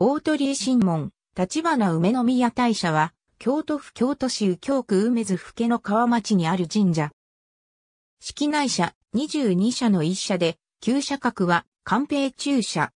大鳥居神門、立花梅宮大社は、京都府京都市右京区梅津府家の川町にある神社。式内社22社の一社で、旧社格は官兵中社。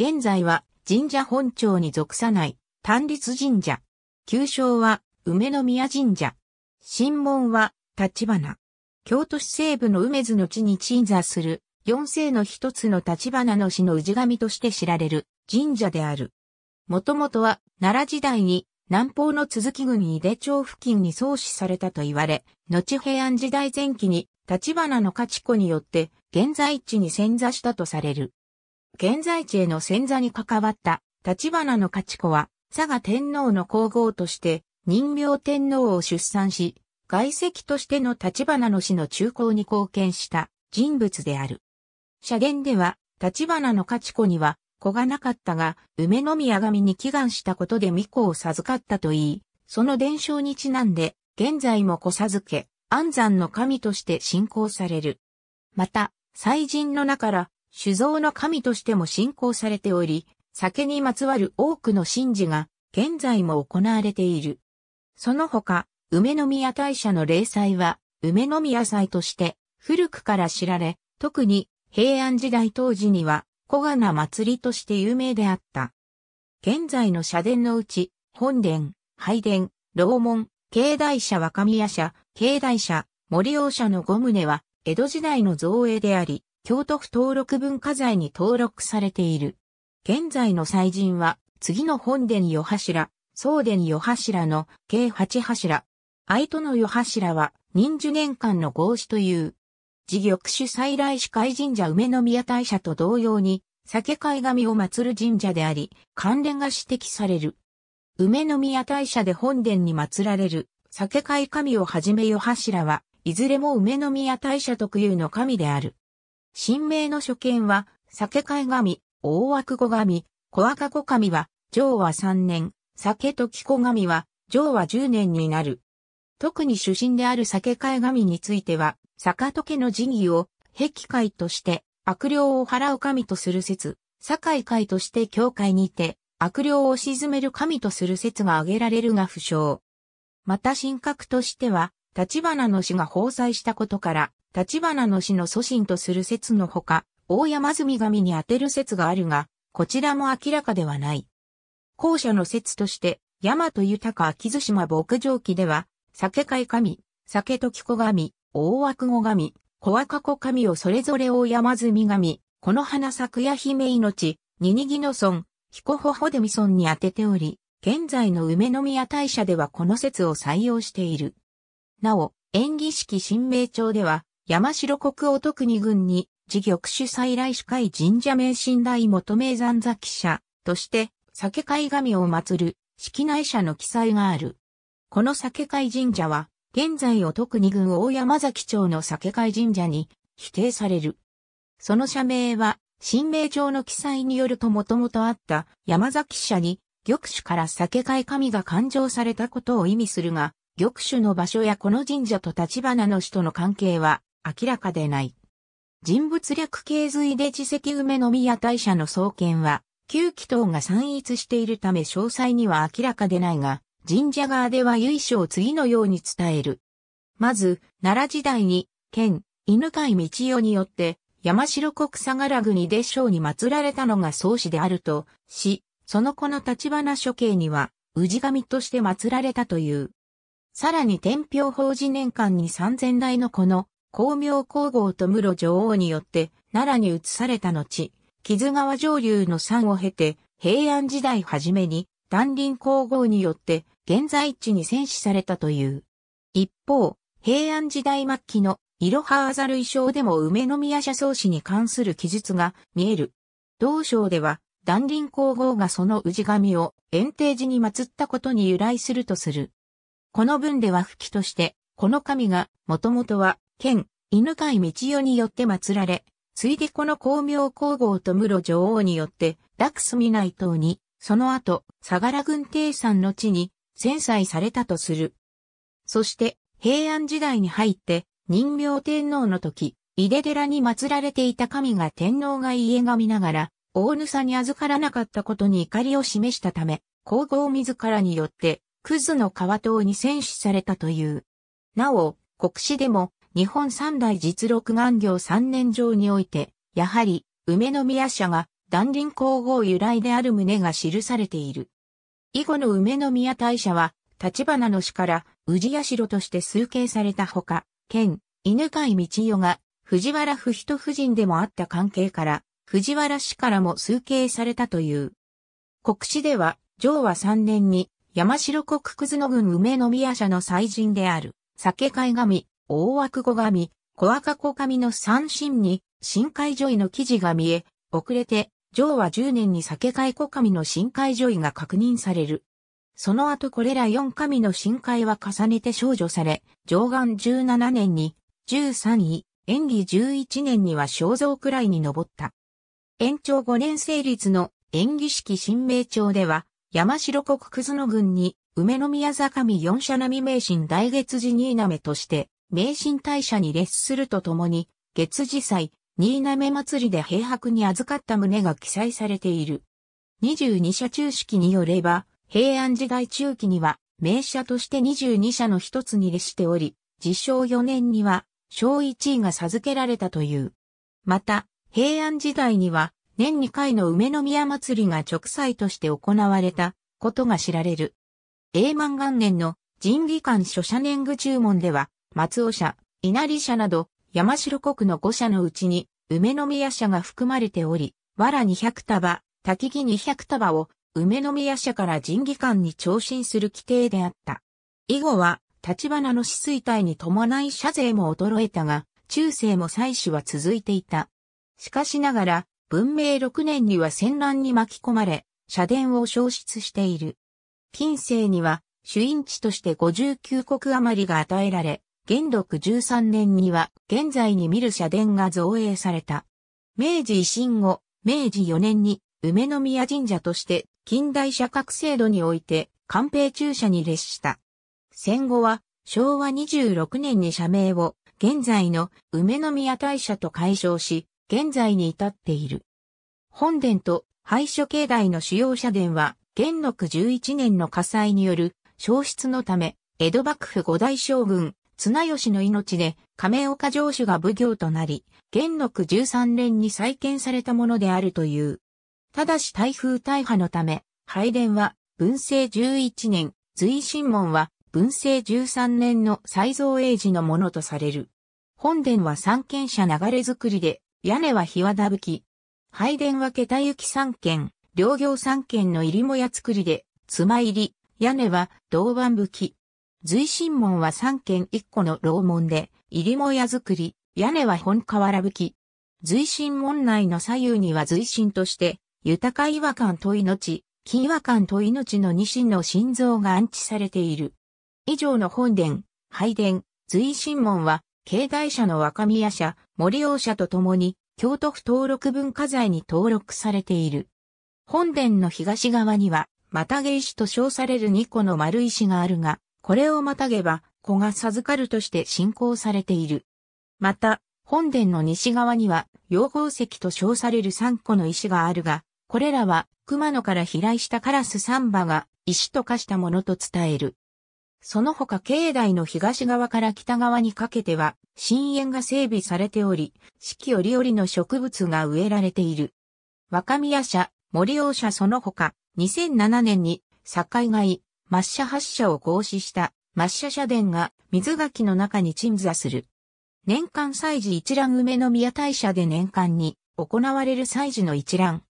現在は神社本庁に属さない単立神社。旧称は梅宮神社。神門は立花。京都市西部の梅津の地に鎮座する四世の一つの立花の市の氏神として知られる神社である。もともとは奈良時代に南方の続き郡井出町付近に創始されたと言われ、後平安時代前期に立花の勝子によって現在地に潜座したとされる。現在地への潜座に関わった立花の勝子は佐賀天皇の皇后として人名天皇を出産し、外籍としての立花の死の中高に貢献した人物である。社言では、立花の勝子には、子がなかったが、梅宮神に祈願したことで巫女を授かったといい、その伝承にちなんで、現在も子授け、安山の神として信仰される。また、祭神の中から、酒造の神としても信仰されており、酒にまつわる多くの神事が、現在も行われている。その他、梅宮大社の霊祭は、梅宮祭として、古くから知られ、特に、平安時代当時には、小金祭りとして有名であった。現在の社殿のうち、本殿、拝殿、楼門、境内社若宮社、境内社、森王社の五棟は、江戸時代の造営であり、京都府登録文化財に登録されている。現在の祭神は、次の本殿与柱、総殿与柱の計八柱。相との与柱は、忍寿年間の合祀という、自玉主再来司会神社梅宮大社と同様に、酒飼神を祀る神社であり、関連が指摘される。梅宮大社で本殿に祀られる、酒飼神をはじめよ柱は、いずれも梅宮大社特有の神である。神明の所見は、酒飼神、大枠子神、小赤子神は、上和3年、酒時子神は、上和10年になる。特に主神である酒飼神については、坂戸家の神義を、壁会として、悪霊を払う神とする説、堺会として教会にて、悪霊を鎮める神とする説が挙げられるが不詳。また神格としては、立花の死が崩災したことから、立花の死の祖神とする説のほか、大山積神に当てる説があるが、こちらも明らかではない。後者の説として、大和豊秋津島牧場記では、酒会神、酒時子神、大枠語神、小枠子神をそれぞれ大山積神、この花咲や姫命、ににぎの村、彦ほほでみ村に当てており、現在の梅宮大社ではこの説を採用している。なお、演技式新名帳では、山城国男特に軍に、自玉主再来主会神社名神大元名山崎社として、酒会神を祀る、式内社の記載がある。この酒会神社は、現在を特に郡大山崎町の酒会神社に否定される。その社名は、新名帳の記載によるともともとあった山崎社に玉種から酒会神が勘定されたことを意味するが、玉種の場所やこの神社と立花の死との関係は明らかでない。人物略系随で地石梅宮大社の創建は、旧祈祷が散逸しているため詳細には明らかでないが、神社側では由緒を次のように伝える。まず、奈良時代に、県、犬飼道代によって、山城国相良国で将に祀られたのが宗師であると、し、その子の立花処刑には、氏神として祀られたという。さらに天平法事年間に3000代の子の、光明皇后と室女王によって、奈良に移された後、木津川上流の山を経て、平安時代初めに、断林皇后によって現在地に戦死されたという。一方、平安時代末期のいろはあざる衣装でも梅宮社葬師に関する記述が見える。同章では、断林皇后がその氏神を遠定寺に祀ったことに由来するとする。この文では吹きとして、この神が、もともとは、県、犬飼道代によって祀られ、ついでこの光明皇后と室女王によって、ラクスミイ島にその後、相良軍さんの地に、戦災されたとする。そして、平安時代に入って、人名天皇の時、井出寺に祀られていた神が天皇が家が見ながら、大沼に預からなかったことに怒りを示したため、皇后自らによって、クズの川島に戦死されたという。なお、国史でも、日本三大実録願行三年上において、やはり、梅宮社が断輪皇后由来である旨が記されている。以後の梅宮大社は、立花の死から宇治屋城として崇敬されたほか、県、犬飼道代が藤原不人夫人でもあった関係から、藤原氏からも崇敬されたという。国史では、上和3年に山城国葛野郡梅宮社の祭神である、酒海神、大枠子神、小赤子神の三神に、深海女医の記事が見え、遅れて、上は10年に酒解古神の深海女医が確認される。その後これら4神の深海は重ねて少女され、上岸17年に13位、演技11年には肖像くらいに上った。延長5年成立の演技式新名町では、山城国葛野郡に、梅宮坂見四社並名神大月寺名目として、名神大社に列するとともに、月寺祭、新滑祭りで平白に預かった旨が記載されている。22社中式によれば、平安時代中期には、名社として22社の一つに列しており、自称4年には、小1位が授けられたという。また、平安時代には、年2回の梅宮祭りが直祭として行われたことが知られる。永満元年の神技館諸社年具注文では、松尾社、稲荷社など山城国の五社のうちに、梅宮社が含まれており、藁二百束、滝木二百束を、梅宮社から人技官に昇進する規定であった。以後は、立花の死衰退に伴い社税も衰えたが、中世も祭祀は続いていた。しかしながら、文明六年には戦乱に巻き込まれ、社殿を消失している。近世には、主因地として59国余りが与えられ、元禄13年には現在に見る社殿が造営された。明治維新後、明治4年に梅宮神社として近代社格制度において官兵中社に列した。戦後は昭和26年に社名を現在の梅宮大社と解消し、現在に至っている。本殿と廃所境内の主要社殿は元禄11年の火災による消失のため、江戸幕府五大将軍、綱吉の命で亀岡城主が奉行となり、元禄13年に再建されたものであるという。ただし台風大破のため、拝殿は文政11年、随神門は文政13年の再造英治のものとされる。本殿は三軒舎流れ作りで、屋根は日和田吹き。拝殿は桁行き三軒、両行三軒の入りもや作りで、妻入り、屋根は銅板吹き、随神門は三軒一個の楼門で、入りも屋造り、屋根は本瓦吹き。随神門内の左右には随神として、豊か違和感と命、違和感と命の二神の心臓が安置されている。以上の本殿、拝殿、随神門は、境内社の若宮社、森王社とともに、京都府登録文化財に登録されている。本殿の東側には、またげ石と称される二個の丸石があるが、これをまたげば子が授かるとして信仰されている。また、本殿の西側には、養合石と称される3個の石があるが、これらは熊野から飛来したカラス3羽が石と化したものと伝える。その他境内の東側から北側にかけては、深淵が整備されており、四季折々の植物が植えられている。若宮社、森王社その他、2007年に、境外、抹茶発射を合祀した抹茶社殿が水垣の中に鎮座する。年間祭事一覧梅宮大社で年間に行われる祭事の一覧。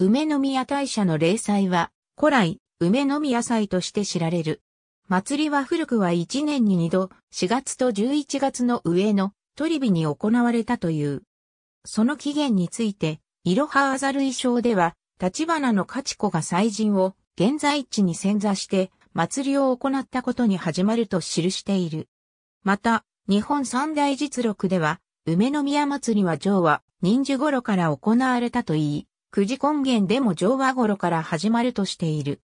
梅宮大社の霊祭は古来梅宮祭として知られる。祭りは古くは1年に2度、4月と11月の上の鳥火に行われたという。その起源について、いろはあざる衣装では、立花の勝子が祭神を現在地に潜座して祭りを行ったことに始まると記している。また、日本三大実録では、梅宮祭りは上和、忍寿頃から行われたといい、九時根源でも上和頃から始まるとしている。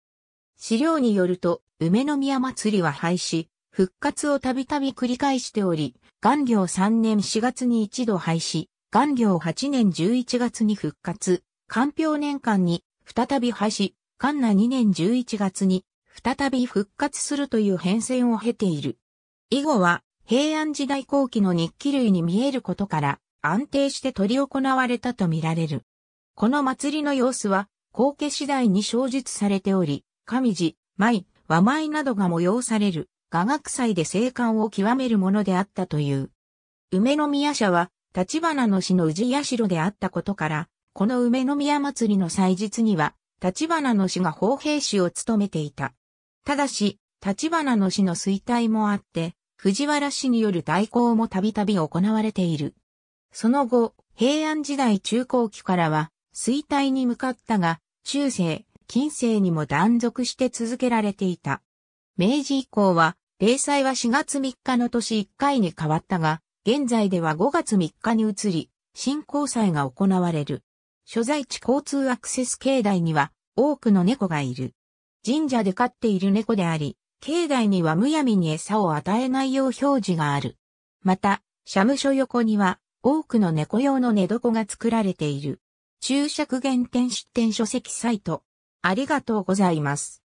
資料によると、梅宮祭りは廃止、復活をたびたび繰り返しており、元領3年4月に一度廃止、元領8年11月に復活、官票年間に再び廃止、官那2年11月に再び復活するという変遷を経ている。以後は平安時代後期の日記類に見えることから安定して取り行われたとみられる。この祭りの様子は後家次第に小述されており、上地、舞、和舞などが催される雅楽祭で生還を極めるものであったという。梅宮社は、立花の氏の氏社であったことから、この梅宮祭りの祭日には、立花の氏が法兵士を務めていた。ただし、立花の死の衰退もあって、藤原氏による代行もたびたび行われている。その後、平安時代中後期からは、衰退に向かったが、中世、近世にも断続して続けられていた。明治以降は、例祭は4月3日の年1回に変わったが、現在では5月3日に移り、新交祭が行われる。所在地交通アクセス境内には多くの猫がいる。神社で飼っている猫であり、境内にはむやみに餌を与えないよう表示がある。また、社務所横には多くの猫用の寝床が作られている。注釈限定出店書籍サイト。ありがとうございます。